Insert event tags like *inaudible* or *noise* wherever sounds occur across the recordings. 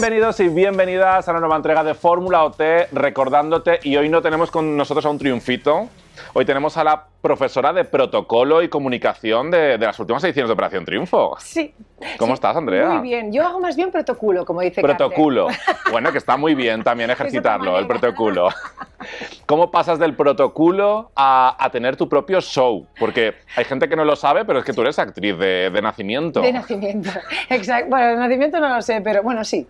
Bienvenidos y bienvenidas a la nueva entrega de Fórmula OT, recordándote, y hoy no tenemos con nosotros a un triunfito, Hoy tenemos a la profesora de protocolo y comunicación de, las últimas ediciones de Operación Triunfo. Sí. ¿Cómo estás, Andrea? Muy bien. Yo hago más bien protocolo, como dice Protocolo. *laughs* Bueno, que está muy bien también ejercitarlo, el protocolo. *laughs* ¿Cómo pasas del protocolo a, tener tu propio show? Porque hay gente que no lo sabe, pero es que tú eres actriz de, nacimiento. De nacimiento, exacto. Bueno, de nacimiento no lo sé, pero bueno, sí.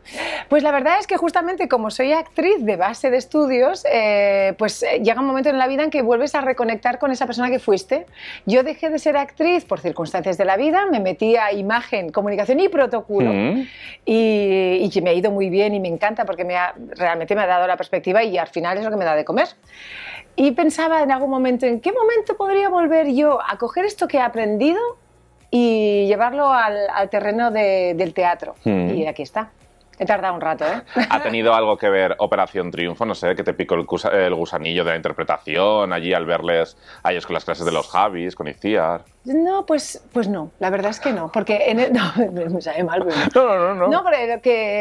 Pues la verdad es que justamente como soy actriz de base de estudios, eh, pues eh, llega un momento en la vida en que vuelves a reconectar con esa persona que fuiste. Yo dejé de ser actriz por circunstancias de la vida, me metí a imagen, comunicación y protocolo. Mm. Y, y, me ha ido muy bien y me encanta porque me realmente me ha dado la perspectiva y al final es lo que me da de comer. Y pensaba en algún momento, ¿en qué momento podría volver yo a coger esto que he aprendido y llevarlo al, terreno del teatro? Mm. Y aquí está. He tardado un rato, ¿eh? ¿Ha tenido algo que ver Operación Triunfo? No sé, que te picó el, el gusanillo de la interpretación allí al verles a ellos con las clases de los Javis, con Iciar. No, pues, pues no, la verdad es que no, porque en *laughs* no, mal. no, no, no. No,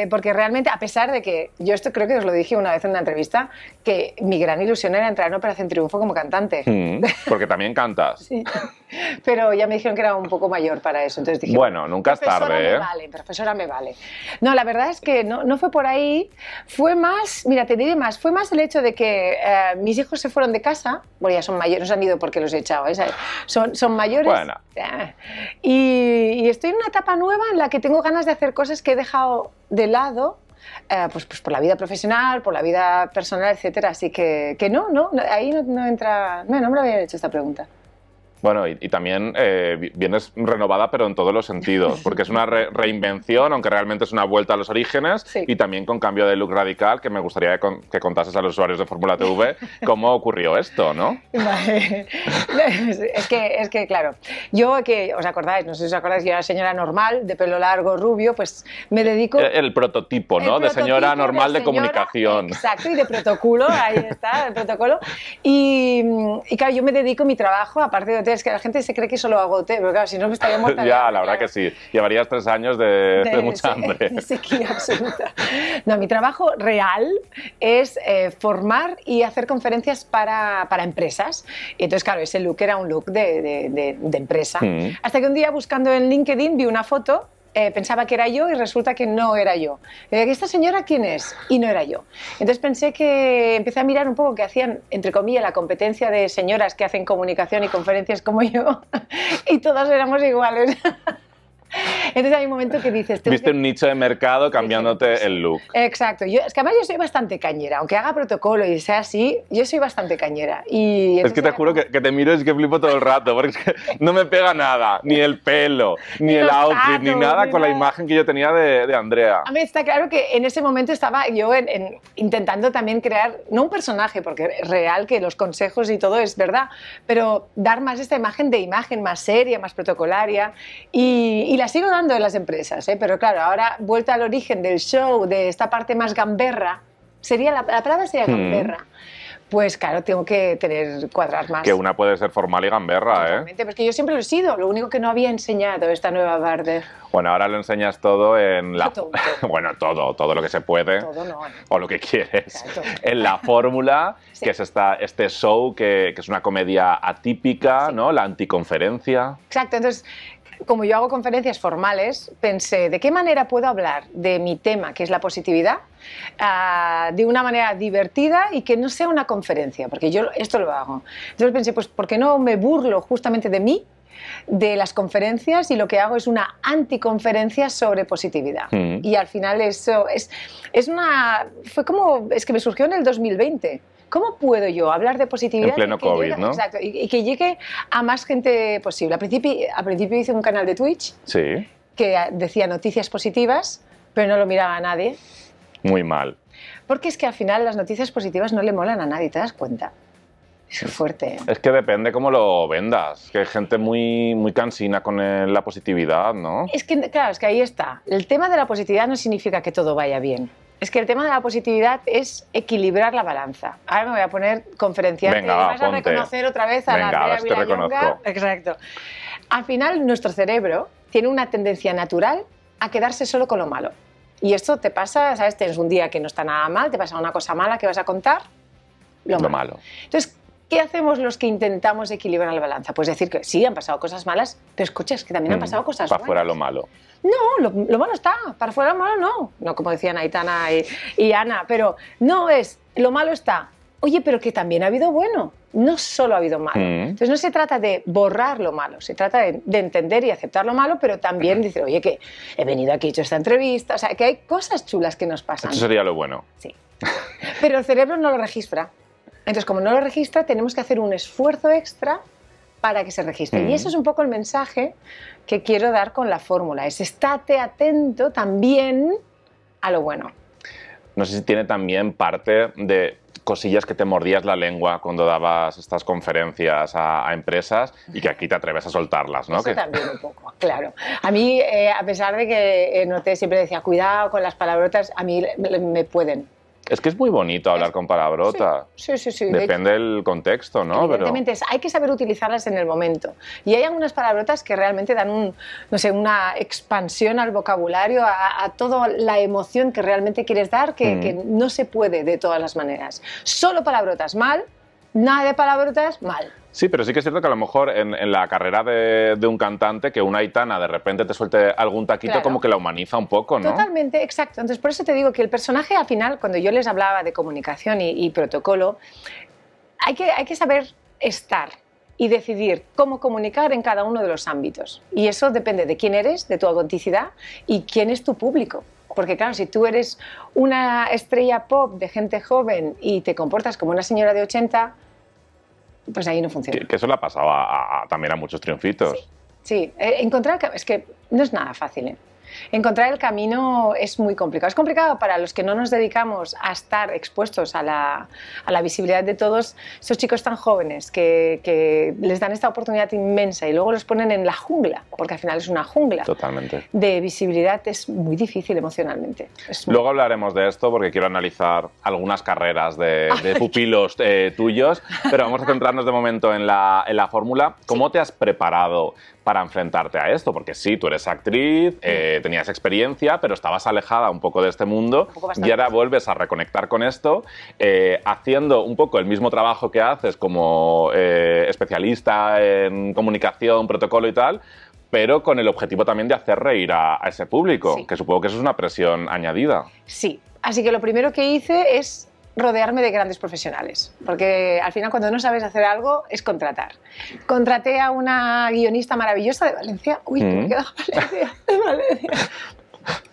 porque, realmente, a pesar de que yo esto creo que os lo dije una vez en una entrevista, que mi gran ilusión era entrar en Operación Triunfo como cantante. Mm, porque también cantas. *laughs* sí. Pero ya me dijeron que era un poco mayor para eso, entonces dije. Bueno, nunca es tarde. ¿eh? Me vale, profesora me vale. No, la verdad es que no, fue por ahí, fue más, mira, te diré más, fue más el hecho de que eh, mis hijos se fueron de casa, bueno, ya son mayores, no se han ido porque los he echado, ¿eh? son, son mayores. Eh, y, estoy en una etapa nueva en la que tengo ganas de hacer cosas que he dejado de lado pues, pues, por la vida profesional, por la vida personal, etcétera. Así que, que no, no, ahí no, entra. No, no me lo habían hecho esta pregunta. Bueno, y, también eh, vienes renovada, pero en todos los sentidos, porque es una reinvención, aunque realmente es una vuelta a los orígenes, y también con cambio de look radical, que me gustaría que, contases a los usuarios de Fórmula TV cómo ocurrió esto, ¿no? *laughs* *laughs* es, que, es que, claro, yo que, ¿os acordáis? No sé si os acordáis, yo era señora normal, de pelo largo, rubio, pues me dedico... El, prototipo, ¿no? de señora normal de, comunicación. Exacto, y de protocolo, ahí está, el protocolo. Y, y claro, yo me dedico mi trabajo, aparte de es que la gente se cree que solo hago té, pero claro, si no me estaría *laughs* muerta. ya, la, verdad que sí. Llevarías tres años de, mucha hambre. De sequía absoluta. No, mi trabajo real es eh, formar y hacer conferencias para, para, empresas. Y entonces, claro, ese look era un look de, de empresa. Mm. Hasta que un día buscando en LinkedIn vi una foto eh, pensaba que era yo y resulta que no era yo. Eh, ¿Esta señora quién es? Y no era yo. Entonces pensé que empecé a mirar un poco que hacían, entre comillas, la competencia de señoras que hacen comunicación y conferencias como yo *laughs* y todas éramos iguales. *laughs* Entonces hay un momento que dices... Viste un nicho de mercado cambiándote el look. Exacto. es que además yo soy bastante cañera. Aunque haga protocolo y sea así, yo soy bastante cañera. Y es que te juro que, te miro y es que flipo todo el rato, porque no me pega nada, ni el pelo, *laughs* ni, el outfit, ni nada con la imagen que yo tenía de, Andrea. A mí está claro que en ese momento estaba yo intentando también crear, no un personaje, porque es real que los consejos y todo es verdad, pero dar más esta imagen de imagen más seria, más protocolaria. y la sigo dando en las empresas, ¿eh? pero claro, ahora vuelta al origen del show, de esta parte más gamberra, sería la, la palabra sería hmm. gamberra. Pues claro, tengo que tener cuadras más. Que una puede ser formal y gamberra, ¿eh? Porque yo siempre lo he sido, lo único que no había enseñado esta nueva Barder. Bueno, ahora lo enseñas todo en la... *laughs* bueno, todo, todo lo que se puede. Todo no. ¿eh? O lo que quieres. en la fórmula, *laughs* que es esta, este show que, que es una comedia atípica, ¿no? La anticonferencia. Exacto, entonces como yo hago conferencias formales, pensé, ¿de qué manera puedo hablar de mi tema, que es la positividad, ah, de una manera divertida y que no sea una conferencia? Porque yo esto lo hago. Entonces pensé, pues, ¿por qué no me burlo justamente de mí? de las conferencias y lo que hago es una anticonferencia sobre positividad. Mm. Y al final eso es, es una... fue como... es que me surgió en el 2020. ¿Cómo puedo yo hablar de positividad? En pleno y COVID, ¿no? y, que llegue a más gente posible. Al principio, al principio hice un canal de Twitch que decía noticias positivas, pero no lo miraba a nadie. Muy mal. Porque es que al final las noticias positivas no le molan a nadie, ¿te das cuenta? Es fuerte. Es que depende cómo lo vendas. Que hay gente muy, muy cansina con la positividad, ¿no? Es que, claro, es que ahí está. El tema de la positividad no significa que todo vaya bien. Es que el tema de la positividad es equilibrar la balanza. Ahora me voy a poner conferenciante. Venga, vas a reconocer otra vez a Venga, la te reconozco. Exacto. Al final, nuestro cerebro tiene una tendencia natural a quedarse solo con lo malo. Y esto te pasa, ¿sabes? Tienes un día que no está nada mal, te pasa una cosa mala que vas a contar, lo, malo. ¿Qué hacemos los que intentamos equilibrar la balanza? Pues decir que sí, han pasado cosas malas, pero escuchas que también han mm, pasado cosas para buenas. Para fuera lo malo. No, lo, malo está, para fuera lo malo no. No como decían Aitana y, Ana, pero no es, lo malo está. Oye, pero que también ha habido bueno, no solo ha habido malo. Mm. Entonces no se trata de borrar lo malo, se trata de, de entender y aceptar lo malo, pero también decir, oye, que he venido aquí, he hecho esta entrevista, o sea, que hay cosas chulas que nos pasan. Eso sería lo bueno. Sí. *laughs* Pero el cerebro no lo registra. Entonces, como no lo registra, tenemos que hacer un esfuerzo extra para que se registre. Y mm. eso es un poco el mensaje que quiero dar con la fórmula. Es estate atento también a lo bueno. No sé si tiene también parte de cosillas que te mordías la lengua cuando dabas estas conferencias a, empresas y que aquí te atreves a soltarlas, ¿no? Eso también un poco, claro. A mí, eh, a pesar de que eh, noté, siempre decía, cuidado con las palabrotas, a mí me pueden, es que es muy bonito hablar con palabrotas, Sí, sí, sí. Depende del contexto, ¿no? Evidentemente, hay que saber utilizarlas en el momento. Y hay algunas palabrotas que realmente dan un, no sé, una expansión al vocabulario, a, toda la emoción que realmente quieres dar, que, mm. que no se puede de todas las maneras. Solo palabrotas mal, nada de palabrotas mal. Sí, pero sí que es cierto que a lo mejor en, la carrera de, un cantante, que una itana de repente te suelte algún taquito, como que la humaniza un poco, ¿no? Totalmente, exacto. Entonces, por eso te digo que el personaje al final, cuando yo les hablaba de comunicación y, protocolo, hay que, hay que saber estar y decidir cómo comunicar en cada uno de los ámbitos. Y eso depende de quién eres, de tu autenticidad y quién es tu público. Porque claro, si tú eres una estrella pop de gente joven y te comportas como una señora de 80, pues ahí no funciona. Que, eso le ha pasado también a muchos triunfitos. Sí, eh, encontrar, es que no es nada fácil. ¿eh? encontrar el camino es muy complicado. Es complicado para los que no nos dedicamos a estar expuestos a la, visibilidad de todos esos chicos tan jóvenes que, les dan esta oportunidad inmensa y luego los ponen en la jungla, porque al final es una jungla. Totalmente. De visibilidad es muy difícil emocionalmente. Luego hablaremos de esto porque quiero analizar algunas carreras de, pupilos eh, tuyos, pero vamos a centrarnos de momento en la, fórmula. ¿Cómo te has preparado? para enfrentarte a esto? Porque sí, tú eres actriz, eh, tenías experiencia, pero estabas alejada un poco de este mundo y ahora vuelves a reconectar con esto, eh, haciendo un poco el mismo trabajo que haces como eh, especialista en comunicación, protocolo y tal, pero con el objetivo también de hacer reír a, ese público, que supongo que eso es una presión añadida. Sí, así que lo primero que hice es rodearme de grandes profesionales, porque al final cuando no sabes hacer algo es contratar. Contraté a una guionista maravillosa de Valencia, uy, me de mm. Valencia,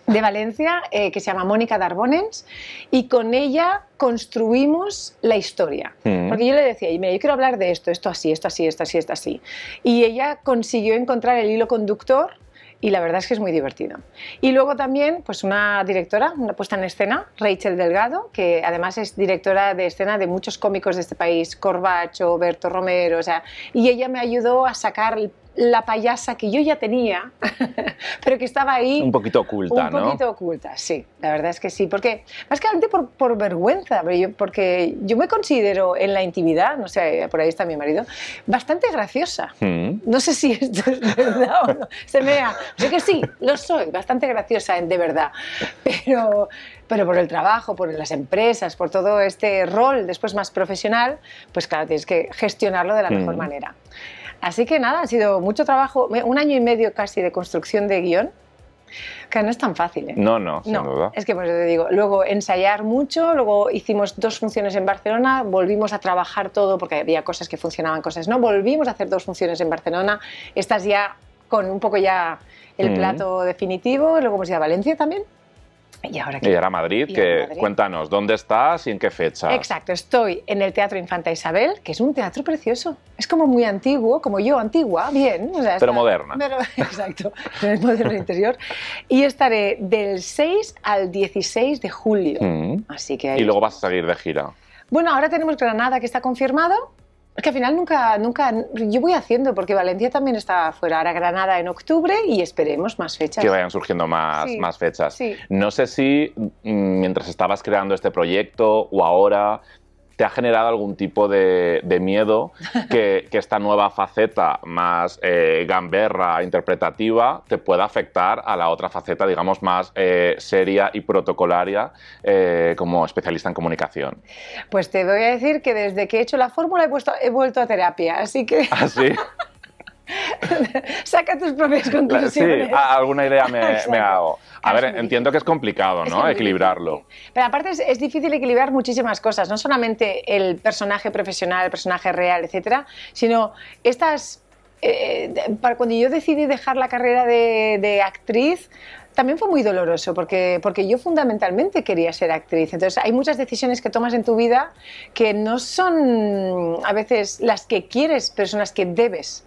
de Valencia eh, que se llama Mónica Darbonens... y con ella construimos la historia. Mm. Porque yo le decía, y mira, yo quiero hablar de esto, esto así, esto así, esto así, esto así. Y ella consiguió encontrar el hilo conductor y la verdad es que es muy divertido. Y luego también pues una directora, una puesta en escena, Rachel Delgado, que además es directora de escena de muchos cómicos de este país, Corbacho, Berto Romero, o sea, y ella me ayudó a sacar el la payasa que yo ya tenía, *laughs* pero que estaba ahí. Un poquito oculta, ¿no? Un poquito oculta, sí, la verdad es que sí. Porque, más por, vergüenza, porque yo me considero en la intimidad, no sé, por ahí está mi marido, bastante graciosa. Mm. No sé si *laughs* esto es verdad o no. Se vea Sé que sí, lo soy, bastante graciosa, de verdad. Pero pero por el trabajo, por las empresas, por todo este rol después más profesional, pues claro, tienes que gestionarlo de la mejor mm. manera. Así que nada, ha sido mucho trabajo, un año y medio casi de construcción de guión, que no es tan fácil. ¿eh? No, no, sin no. Es que pues te digo, luego ensayar mucho, luego hicimos dos funciones en Barcelona, volvimos a trabajar todo porque había cosas que funcionaban, cosas no, volvimos a hacer dos funciones en Barcelona, estas ya con un poco ya el mm. plato definitivo, luego hemos ido a Valencia también. ¿Y ahora, que... Y Madrid, que cuéntanos, ¿dónde estás y en qué fecha? Exacto, estoy en el Teatro Infanta Isabel, que es un teatro precioso. Es como muy antiguo, como yo, antigua, bien. pero moderna. *laughs* exacto, pero es moderno interior. Y estaré del 6 al 16 de julio. Mm. Así que y luego vas a seguir de gira. Bueno, ahora tenemos Granada, que está confirmado que al final nunca, nunca, yo voy haciendo, porque Valencia también está fuera, ahora Granada en octubre y esperemos más fechas. Que vayan surgiendo más, más fechas. No sé si mm, mientras estabas creando este proyecto o ahora te ha generado algún tipo de, miedo *laughs* que, esta nueva faceta más eh, gamberra, interpretativa, te pueda afectar a la otra faceta, digamos, más eh, seria y protocolaria eh, como especialista en comunicación? Pues te voy a decir que desde que he hecho la fórmula he, vuelto a terapia, así que... Así. ¿Ah, *laughs* *laughs* Saca tus propias conclusiones. Sí, alguna idea *laughs* me, hago. A ver, entiendo que es complicado, ¿no? equilibrarlo. Pero aparte es, difícil equilibrar muchísimas cosas, no solamente el personaje profesional, el personaje real, etcétera, sino estas. Eh, para cuando yo decidí dejar la carrera de, actriz, también fue muy doloroso porque, porque yo fundamentalmente quería ser actriz. Entonces hay muchas decisiones que tomas en tu vida que no son a veces las que quieres, pero son las que debes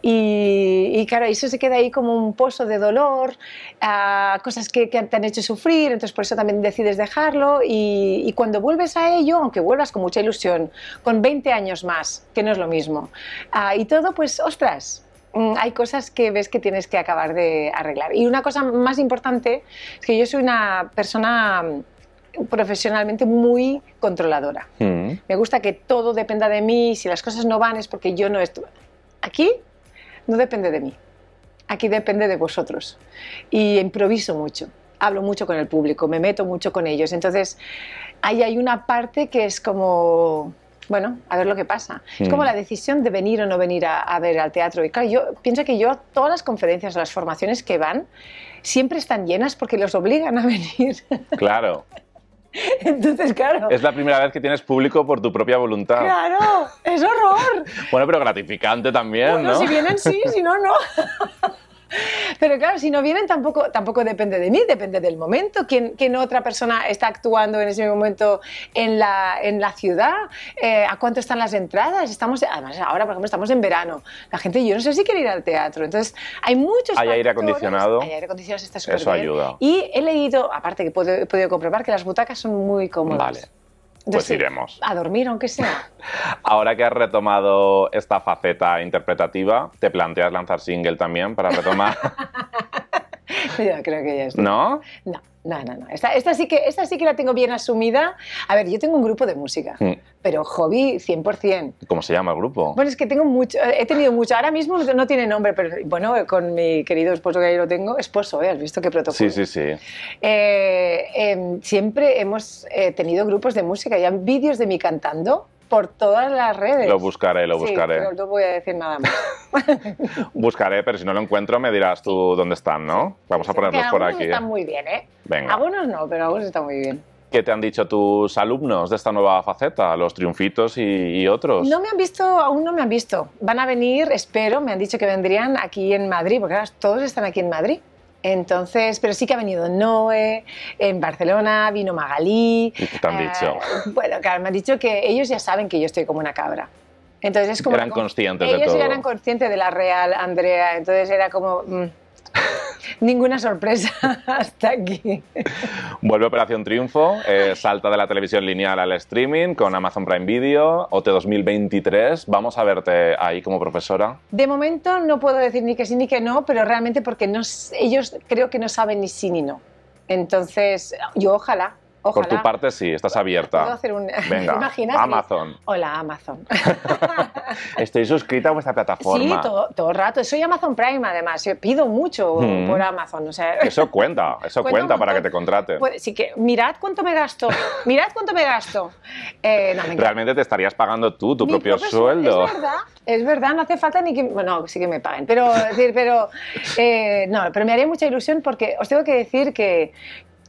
y, y, claro, eso se queda ahí como un pozo de dolor, a cosas que, te han hecho sufrir, entonces por eso también decides dejarlo y, cuando vuelves a ello, aunque vuelvas con mucha ilusión, con 20 años más, que no es lo mismo, ah, y todo pues, ostras, mm, hay cosas que ves que tienes que acabar de arreglar. Y una cosa más importante es que yo soy una persona mm, profesionalmente muy controladora. Mm. Me gusta que todo dependa de mí, si las cosas no van es porque yo no estoy... Aquí no depende de mí. Aquí depende de vosotros. Y improviso mucho, hablo mucho con el público, me meto mucho con ellos. Entonces, ahí hay una parte que es como, bueno, a ver lo que pasa. Es como mm. la decisión de venir o no venir a, ver al teatro. Y claro, yo pienso que yo, todas las conferencias, las formaciones que van, siempre están llenas porque los obligan a *laughs* venir. Claro. *laughs* Entonces, claro. Es la primera vez que tienes público por tu propia voluntad. Claro, es horror. *laughs* bueno, pero gratificante también, bueno, si vienen sí, si no, no. *laughs* Pero claro, si no vienen tampoco, tampoco depende de mí, depende del momento, quién, quién otra persona está actuando en ese momento en la, en la ciudad, eh, a cuánto están las entradas. Estamos, además, ahora, por ejemplo, estamos en verano. La gente, yo no sé si quiere ir al teatro. Entonces, hay muchos... Hay aire acondicionado. Hay aire acondicionado, Eso ayuda. Y he leído, aparte que he podido, comprobar, que las butacas son muy cómodas. Vale pues iremos. A dormir, aunque sea. *laughs* Ahora que has retomado esta faceta interpretativa, ¿te planteas lanzar single también para retomar? *laughs* *laughs* Yo creo que ya está. ¿No? No. No, no, Esta, sí que, esta sí que la tengo bien asumida. A ver, yo tengo un grupo de música, mm. pero hobby 100%. ¿Cómo se llama el grupo? Bueno, es que tengo mucho, he tenido mucho. Ahora mismo no tiene nombre, pero bueno, con mi querido esposo que ahí lo tengo, esposo, ¿eh? ¿has visto qué protocolo? Sí, sí, sí. Eh, em, siempre hemos eh, tenido grupos de música, ya vídeos de mí cantando por todas las redes. Lo buscaré, lo buscaré. Sí, pero no voy a decir nada más. *laughs* buscaré, pero si no lo encuentro me dirás tú dónde están, ¿no? Vamos a ponerlos por aquí. Algunos están muy bien, ¿eh? Venga. Algunos no, pero algunos están muy bien. ¿Qué te han dicho tus alumnos de esta nueva faceta, los triunfitos y, otros? No me han visto, aún no me han visto. Van a venir, espero, me han dicho que vendrían aquí en Madrid, porque ahora todos están aquí en Madrid. Entonces, pero sí que ha venido Noé, en Barcelona vino Magalí. ¿Y qué te han eh, dicho? Bueno, claro, me han dicho que ellos ya saben que yo estoy como una cabra. Entonces es como... Eran conscientes de todo. Ellos eran conscientes de la real, Andrea. Entonces era como... Mm, ninguna sorpresa *laughs* hasta aquí. Vuelve Operación Triunfo, eh, salta de la televisión lineal al streaming con Amazon Prime Video, OT 2023. Vamos a verte ahí como profesora. De momento no puedo decir ni que sí ni que no, pero realmente porque ellos creo que no saben ni sí ni no. Entonces, yo ojalá, por tu parte sí, estás abierta. Venga, *laughs* Amazon. Hola, Amazon. *laughs* Estoy suscrita a vuestra plataforma. Sí, todo, el rato. Soy Amazon Prime, además. Yo pido mucho mm. por Amazon. Eso cuenta, eso cuenta, para que te contraten. Pues, sí que, mirad cuánto me gasto, mirad cuánto me gasto. Eh, Realmente te estarías pagando tú tu propio, sueldo. Es verdad, es verdad, no hace falta ni que... Bueno, sí que me paguen, pero, pero, eh, no, pero me haría mucha ilusión porque os tengo que decir que,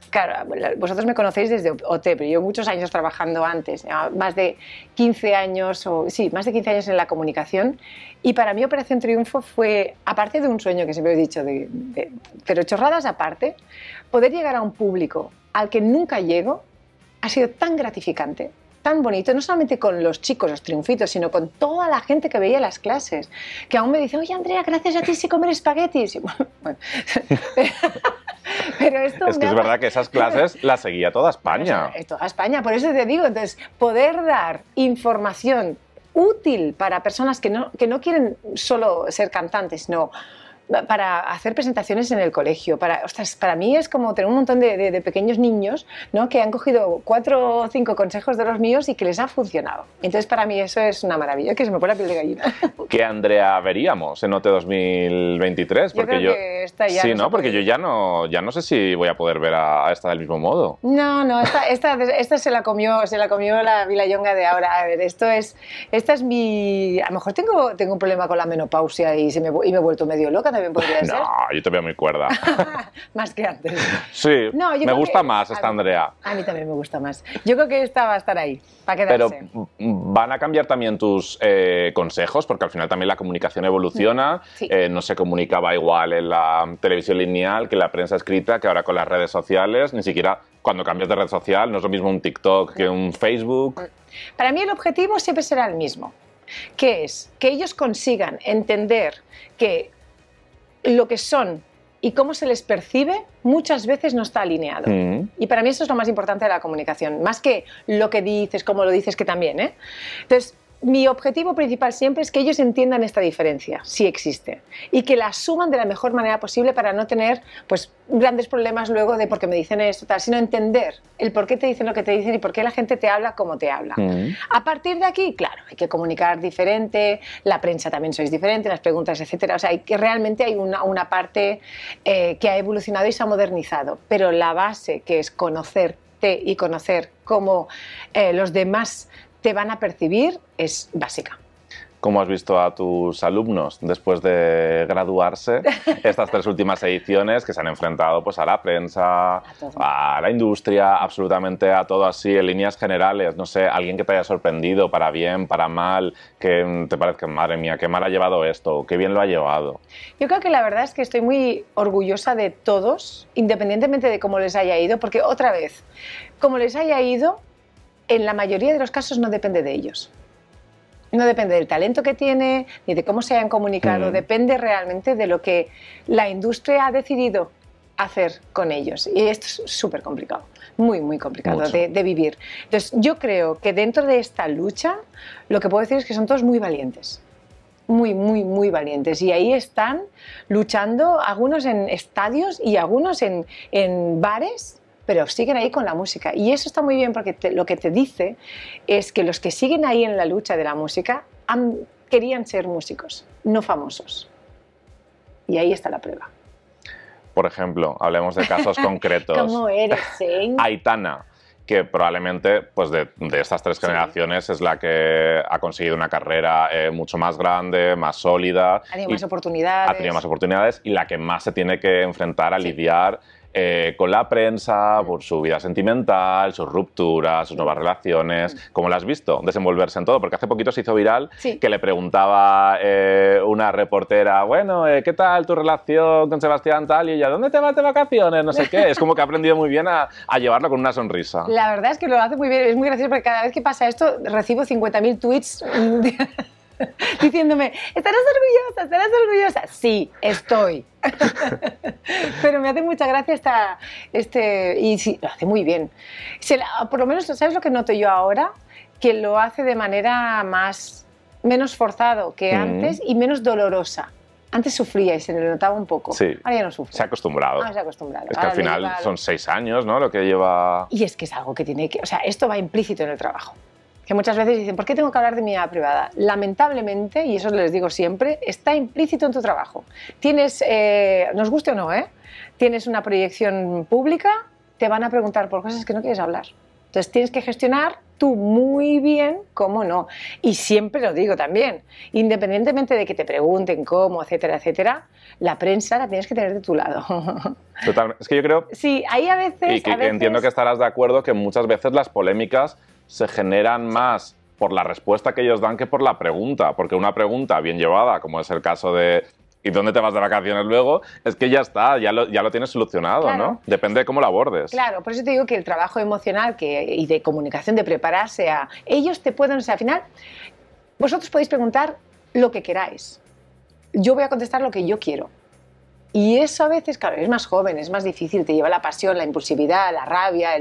Claro, vosotros me conocéis desde OT, pero yo muchos años trabajando antes, más de 15 años, o, sí, más de 15 años en la comunicación. Y para mí Operación Triunfo fue, aparte de un sueño que siempre he dicho, de, pero chorradas aparte, poder llegar a un público al que nunca llego ha sido tan gratificante tan bonito, no solamente con los chicos, los triunfitos, sino con toda la gente que veía las clases, que aún me dice, oye Andrea, gracias a ti sí comer espaguetis. Y *laughs* bueno, bueno. *laughs* es que es verdad que esas clases *laughs* las seguía toda España. Pues, eh, toda España, por eso te digo, entonces, poder dar información útil para personas que no, que no quieren solo ser cantantes, no, para hacer presentaciones en el colegio. Para, ostras, para mí es como tener un montón de, pequeños niños ¿no? que han cogido cuatro o cinco consejos de los míos y que les ha funcionado. Entonces, para mí eso es una maravilla, que se me pone la piel de gallina. *laughs* ¿Qué Andrea veríamos en OT 2023? Porque yo. Creo Que ya sí, no, porque yo ya no, ya no sé si voy a poder ver a, esta del mismo modo. No, no, esta, esta, se la comió, se la comió la Vilayonga de ahora. A ver, esto es, esta es mi. A lo mejor tengo, tengo un problema con la menopausia y, se me, y me he vuelto medio loca podría *laughs* No, yo te veo muy cuerda. *laughs* más que antes. Sí, me gusta más esta Andrea. A mí también me gusta más. Yo creo que esta va a estar ahí, para quedarse. Pero mm, van a cambiar también tus eh, consejos, porque al final también la comunicación evoluciona. Mm, eh, no se comunicaba igual en la televisión lineal que en la prensa escrita, que ahora con las redes sociales, ni siquiera cuando cambias de red social, no es lo mismo un TikTok que un Facebook. Mm. Para mí el objetivo siempre será el mismo, que es que ellos consigan entender que lo que son y cómo se les percibe muchas veces no está alineado. Mm. Y para mí eso es lo más importante de la comunicación, más que lo que dices, cómo lo dices, que también. ¿eh? Entonces, mi objetivo principal siempre es que ellos entiendan esta diferencia, si existe, y que la asuman de la mejor manera posible para no tener pues, grandes problemas luego de por qué me dicen esto, tal, sino entender el por qué te dicen lo que te dicen y por qué la gente te habla como te habla. A partir de aquí, claro, hay que comunicar diferente, la prensa también sois diferente, las preguntas, etc. O sea, que, realmente hay una, parte eh, que ha evolucionado y se ha modernizado, pero la base que es conocerte y conocer cómo eh, los demás te van a percibir es básica. ¿Cómo has visto a tus alumnos después de graduarse *laughs* estas tres últimas ediciones que se han enfrentado pues, a la prensa, a, a, la industria, absolutamente a todo así en líneas generales? No sé, alguien que te haya sorprendido para bien, para mal, que te parezca, madre mía, qué mal ha llevado esto, qué bien lo ha llevado. Yo creo que la verdad es que estoy muy orgullosa de todos, independientemente de cómo les haya ido, porque otra vez, como les haya ido, en la mayoría de los casos no depende de ellos. No depende del talento que tiene, ni de cómo se hayan comunicado, mm. depende realmente de lo que la industria ha decidido hacer con ellos. Y esto es súper complicado, muy, muy complicado de, vivir. Entonces, yo creo que dentro de esta lucha, lo que puedo decir es que son todos muy valientes. Muy, muy, muy valientes. Y ahí están luchando, algunos en estadios y algunos en, en bares pero siguen ahí con la música. Y eso está muy bien porque lo que te dice es que los que siguen ahí en la lucha de la música querían ser músicos, no famosos. Y ahí está la prueba. Por ejemplo, hablemos de casos *laughs* concretos. ¿Cómo eres, eh? Aitana que probablemente pues de, estas tres generaciones es la que ha conseguido una carrera eh, mucho más grande, más sólida. Ha tenido más oportunidades. Ha tenido más oportunidades y la que más se tiene que enfrentar a lidiar eh, con la prensa, mm. por su vida sentimental, sus rupturas, sus nuevas relaciones, mm. como la has visto desenvolverse en todo, porque hace poquito se hizo viral que le preguntaba eh, una reportera, bueno, eh, ¿qué tal tu relación con Sebastián tal? Y ella, ¿dónde te vas de vacaciones? No sé qué. Es como que ha aprendido muy bien a, a llevarlo con una sonrisa. La verdad es que lo hace muy bien, es muy gracioso porque cada vez que pasa esto recibo 50.000 tweets. *laughs* *laughs* diciéndome, estarás orgullosa, estarás orgullosa. Sí, estoy. *laughs* Pero me hace mucha gracia esta, este, y sí, lo hace muy bien. por lo menos, ¿sabes lo que noto yo ahora? Que lo hace de manera más, menos forzado que mm. antes y menos dolorosa. Antes sufría y se le notaba un poco. Sí. Ahora ya no sufre. Se ha acostumbrado. Ah, se ha acostumbrado. Es que al final son seis años, ¿no? Lo que lleva. Y es que es algo que tiene que. O sea, esto va implícito en el trabajo que muchas veces dicen, ¿por qué tengo que hablar de mi vida privada? Lamentablemente, y eso les digo siempre, está implícito en tu trabajo. Tienes, eh, nos guste o no, ¿eh? tienes una proyección pública, te van a preguntar por cosas que no quieres hablar. Entonces tienes que gestionar tú muy bien cómo no. Y siempre lo digo también, independientemente de que te pregunten cómo, etcétera, etcétera, la prensa la tienes que tener de tu lado. *laughs* Totalmente. Es que yo creo... Sí, ahí a veces... Y que, entiendo que estarás de acuerdo que muchas veces las polémicas se generan más por la respuesta que ellos dan que por la pregunta, porque una pregunta bien llevada, como es el caso de ¿y dónde te vas de vacaciones luego? Es que ya está, ya lo, ya lo tienes solucionado, ¿no? Depende de cómo lo abordes. Claro, por eso te digo que el trabajo emocional y de comunicación, de prepararse a... Ellos te pueden, o sea, al final, vosotros podéis preguntar lo que queráis. Yo voy a contestar lo que yo quiero. Y eso a veces, claro, es más joven, es más difícil, te lleva la pasión, la impulsividad, la rabia,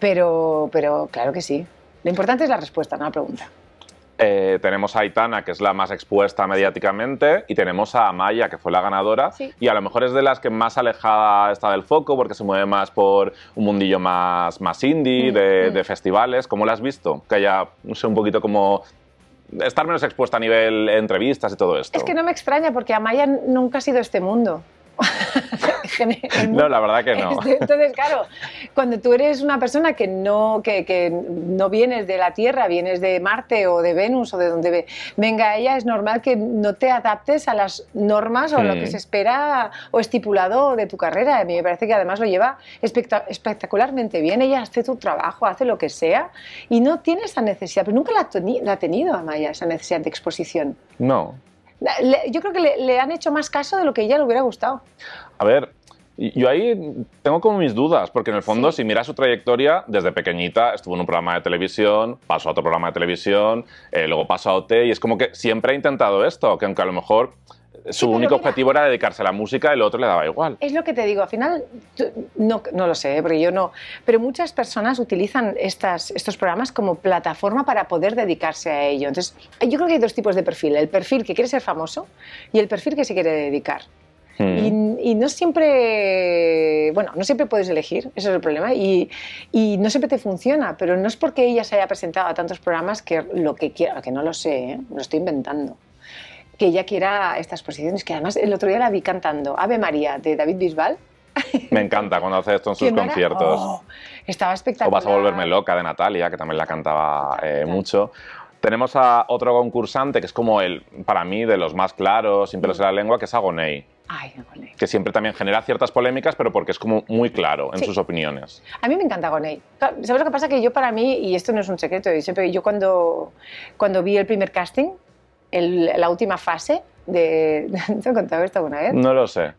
pero, pero claro que sí. Lo importante es la respuesta, no la pregunta. Eh, tenemos a Aitana, que es la más expuesta mediáticamente, y tenemos a Amaya, que fue la ganadora, y a lo mejor es de las que más alejada está del foco, porque se mueve más por un mundillo más, más indie, mm, mm. de, festivales. ¿Cómo la has visto? Que haya, sé, un poquito como estar menos expuesta a nivel entrevistas y todo esto. Es que no me extraña, porque Amaya nunca ha sido este mundo. *laughs* *laughs* No, la verdad que no. *laughs* Entonces, claro, cuando tú eres una persona que no, que, no vienes de la Tierra, vienes de Marte o de Venus o de donde venga ella, es normal que no te adaptes a las normas o lo que se espera o estipulado de tu carrera. A mí me parece que además lo lleva espectacularmente bien. Ella hace tu trabajo, hace lo que sea y no tiene esa necesidad, pero nunca la, ha tenido Amaya, esa necesidad de exposición. No, yo creo que le, le, han hecho más caso de lo que ella le hubiera gustado. A ver, yo ahí tengo como mis dudas, porque en el fondo, si miras su trayectoria, desde pequeñita estuvo en un programa de televisión, pasó a otro programa de televisión, eh, luego pasó a OT, y es como que siempre ha intentado esto, que aunque a lo mejor eh, su único objetivo era dedicarse a la música, el otro le daba igual. Es lo que te digo, al final, no, lo sé, ¿eh? porque yo no, pero muchas personas utilizan estos programas como plataforma para poder dedicarse a ello. Entonces, yo creo que hay dos tipos de perfil, el perfil que quiere ser famoso y el perfil que se quiere dedicar. Mm. Y, no siempre, bueno, no siempre puedes elegir, ese es el problema, y, y, no siempre te funciona, pero no es porque ella se haya presentado a tantos programas que lo que quiera, que no lo sé, ¿eh? lo estoy inventando que ella quiera estas posiciones, que además el otro día la vi cantando Ave María de David Bisbal. *laughs* Me encanta cuando hace esto en sus conciertos. Oh, estaba espectacular. O vas a volverme loca de Natalia, que también la cantaba eh, mucho. Tenemos a otro concursante que es como el, para mí, de los más claros, sin pelos en la lengua, que es Agoney. Que siempre también genera ciertas polémicas, pero porque es como muy claro en sus opiniones. A mí me encanta Gonei. ¿Sabes lo que pasa? Que yo para mí, y esto no es un secreto, yo, siempre, yo cuando, cuando vi el primer casting, la última fase, de... *laughs* ¿Te he contado esto alguna vez? No lo sé.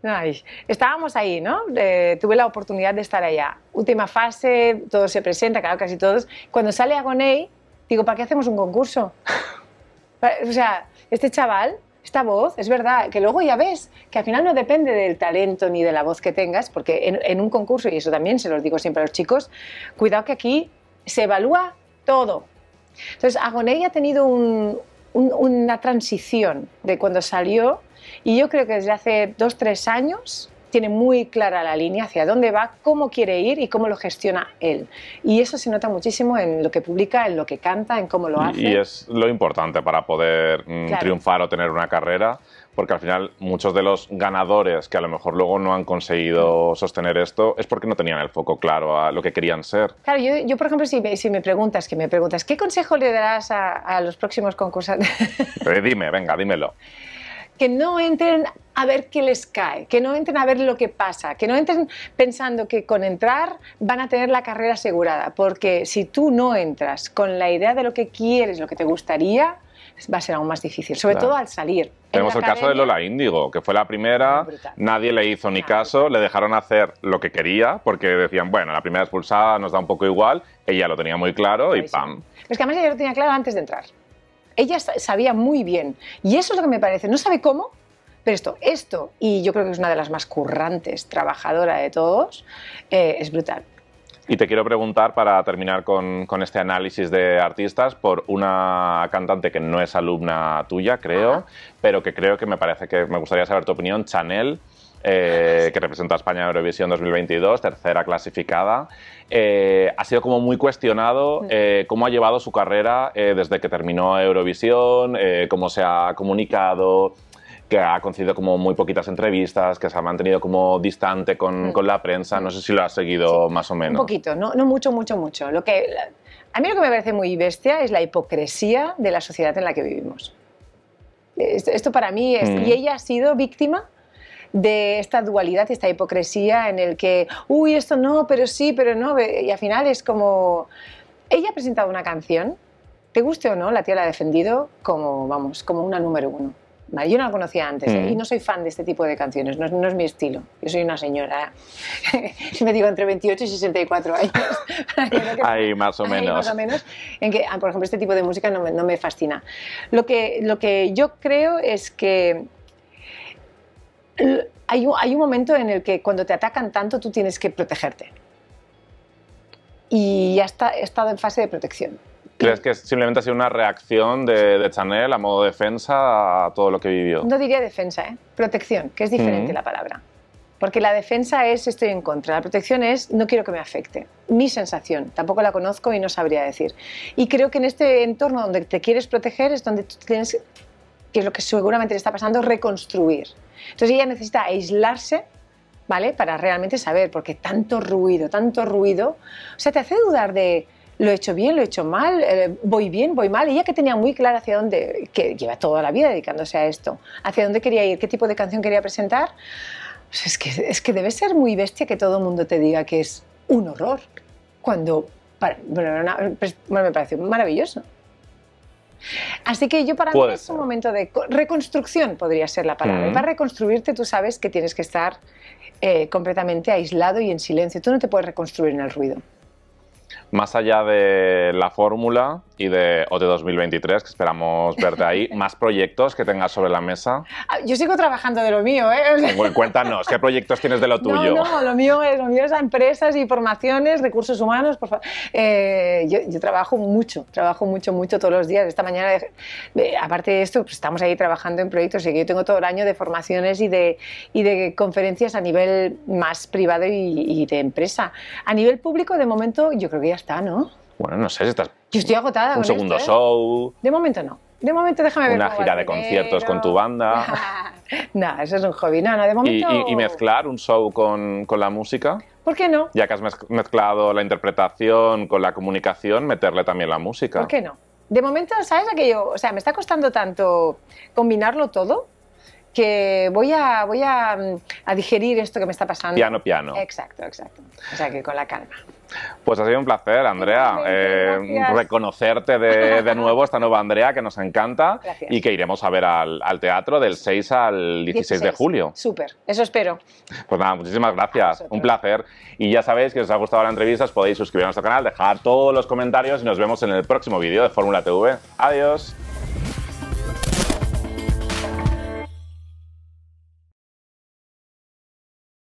estábamos ahí, ¿no? tuve la oportunidad de estar allá. Última fase, todo se presenta, claro, casi todos. Cuando sale a Gonei, digo, ¿para qué hacemos un concurso? *laughs* o sea, este chaval esta voz, es verdad, que luego ya ves que al final no depende del talento ni de la voz que tengas, porque en, un concurso, y eso también se los digo siempre a los chicos, cuidado que aquí se evalúa todo. Entonces, agonella ha tenido una transición de cuando salió, y yo creo que desde hace dos, tres años tiene muy clara la línea hacia dónde va, cómo quiere ir y cómo lo gestiona él. Y eso se nota muchísimo en lo que publica, en lo que canta, en cómo lo hace. Y es lo importante para poder mm, triunfar o tener una carrera, porque al final muchos de los ganadores que a lo mejor luego no han conseguido sostener esto es porque no tenían el foco claro a lo que querían ser. Claro, yo, por ejemplo, si me, me, preguntas, que me preguntas, ¿qué consejo le darás a los próximos concursantes? Dime, venga, dímelo que no entren a ver qué les cae, que no entren a ver lo que pasa, que no entren pensando que con entrar van a tener la carrera asegurada, porque si tú no entras con la idea de lo que quieres, lo que te gustaría, va a ser aún más difícil, sobre todo al salir. Tenemos el caso de Lola Índigo, que fue la primera, nadie le hizo ni caso, le dejaron hacer lo que quería, porque decían, bueno, la primera expulsada nos da un poco igual, ella lo tenía muy claro y ¡pam! Es que además ella lo tenía claro antes de entrar ella sabía muy bien. Y eso es lo que me parece. No sabe cómo, pero esto, esto, y yo creo que es una de las más currantes, trabajadora de todos, eh, es brutal. Y te quiero preguntar, para terminar con, este análisis de artistas, por una cantante que no es alumna tuya, creo, pero que creo que me parece que me gustaría saber tu opinión, Chanel. Eh, que representa a España en Eurovisión 2022, tercera clasificada. Eh, ha sido como muy cuestionado eh, cómo ha llevado su carrera desde que terminó Eurovisión, cómo se ha comunicado, que ha concedido como muy poquitas entrevistas, que se ha mantenido como distante con, la prensa. No sé si lo ha seguido más o menos. Un poquito, no, no mucho, mucho, mucho. Lo que, a mí lo que me parece muy bestia es la hipocresía de la sociedad en la que vivimos. Esto, para mí es... Mm. Y ella ha sido víctima de esta dualidad, esta hipocresía en el que, uy, esto no, pero sí, pero no, y al final es como, ella ha presentado una canción, te guste o no, la tía la ha defendido como, vamos, como una número uno. yo no la conocía antes ¿eh? mm. y no soy fan de este tipo de canciones, no, es mi estilo. Yo soy una señora, *laughs* me digo, entre 28 y 64 años. *laughs* ahí, más o menos. Más o menos. En que, ah, por ejemplo, este tipo de música no me, no me fascina. Lo que, lo que yo creo es que hay un, momento en el que cuando te atacan tanto tú tienes que protegerte. Y ya está, he estado en fase de protección. ¿Crees que simplemente ha sido una reacción de, Chanel a modo de defensa a todo lo que vivió? No diría defensa, ¿eh? protección, que es diferente la palabra. Porque la defensa es estoy en contra, la protección es no quiero que me afecte. Mi sensación, tampoco la conozco y no sabría decir. Y creo que en este entorno donde te quieres proteger es donde tú tienes, que es lo que seguramente le está pasando, reconstruir. Entonces ella necesita aislarse, ¿vale? Para realmente saber, porque tanto ruido, tanto ruido, o sea, te hace dudar de, lo he hecho bien, lo he hecho mal, eh, voy bien, voy mal. Y ya que tenía muy claro hacia dónde, que lleva toda la vida dedicándose a esto, hacia dónde quería ir, qué tipo de canción quería presentar. Pues es, que, es que debe ser muy bestia que todo el mundo te diga que es un horror, cuando, pues, bueno, me pareció maravilloso. Así que yo para mí es un momento de reconstrucción, podría ser la palabra. Mm. Para reconstruirte tú sabes que tienes que estar eh, completamente aislado y en silencio. Tú no te puedes reconstruir en el ruido. Más allá de la fórmula, y de, o 2023, que esperamos verte ahí. *laughs* ¿Más proyectos que tengas sobre la mesa? Ah, yo sigo trabajando de lo mío, ¿eh? cuenta, cuéntanos, ¿qué proyectos tienes de lo *laughs* tuyo? No, no lo mío es, lo mío es a empresas y formaciones, recursos humanos, por favor. Eh, yo, trabajo mucho, trabajo mucho, mucho todos los días. Esta mañana, aparte de esto, pues estamos ahí trabajando en proyectos, y yo tengo todo el año de formaciones y de, y de conferencias a nivel más privado y de empresa. A nivel público, de momento, yo creo que ya está, ¿no? Bueno, no sé, si estás yo estoy agotada. Un con segundo ¿eh? show. De momento no. De momento déjame ver. Una gira de conciertos con tu banda. *laughs* no, eso es un hobby. de momento. ¿Y, y, mezclar un show con, con, la música? ¿Por qué no? Ya que has mezclado la interpretación con la comunicación, meterle también la música. ¿Por qué no? De momento, ¿sabes aquello? O sea, me está costando tanto combinarlo todo que voy a, voy mm, a, digerir esto que me está pasando. Piano, piano. Exacto, exacto. O sea que con la calma. Pues ha sido un placer, Andrea, eh, reconocerte de, nuevo esta nueva Andrea que nos encanta gracias. y que iremos a ver al, teatro del 6 al 16, de julio. Súper, eso espero. Pues nada, muchísimas gracias, un placer. Y ya sabéis que si os ha gustado la entrevista, os podéis suscribir a nuestro canal, dejar todos los comentarios y nos vemos en el próximo vídeo de Fórmula TV. Adiós.